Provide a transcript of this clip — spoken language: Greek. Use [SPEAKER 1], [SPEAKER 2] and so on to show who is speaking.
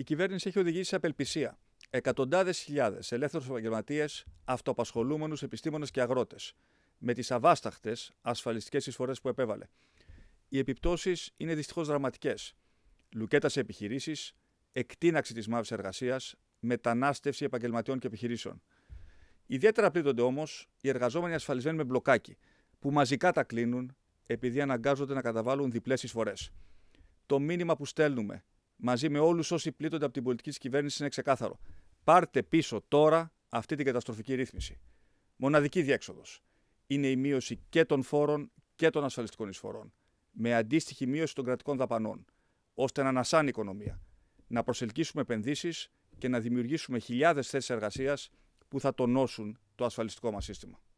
[SPEAKER 1] η κυβέρνηση έχει οδηγήσει σε απελπισία εκατοντάδες χιλιάδες ελεύθερους επαγγελματίες, αυτοαπασχολούμενους, επιστήμονες και αγρότες, με τις αβάσταχτες ασφαλιστικές εισφορές που επέβαλε. Οι επιπτώσεις είναι δυστυχώς δραματικές. Λουκέτα σε επιχειρήσεις, εκτείναξη της μαύρη εργασίας, μετανάστευση επαγγελματιών και επιχειρήσεων. Ιδιαίτερα πλήττονται όμως οι εργαζόμενοι ασφαλισμένοι με μπλοκάκι, που μαζικά τα κλείνουν επειδή αναγκάζονται να καταβάλουν διπλές εισφορές. Το μήνυμα που στέλνουμε μαζί με όλους όσοι πλήττονται από την πολιτική της κυβέρνησης είναι ξεκάθαρο. Πάρτε πίσω τώρα αυτή την καταστροφική ρύθμιση. Μοναδική διέξοδος είναι η μείωση και των φόρων και των ασφαλιστικών εισφορών. Με αντίστοιχη μείωση των κρατικών δαπανών, ώστε να ανασάνει η οικονομία, να προσελκύσουμε επενδύσεις και να δημιουργήσουμε χιλιάδες θέσεις εργασίας που θα τονώσουν το ασφαλιστικό μας σύστημα.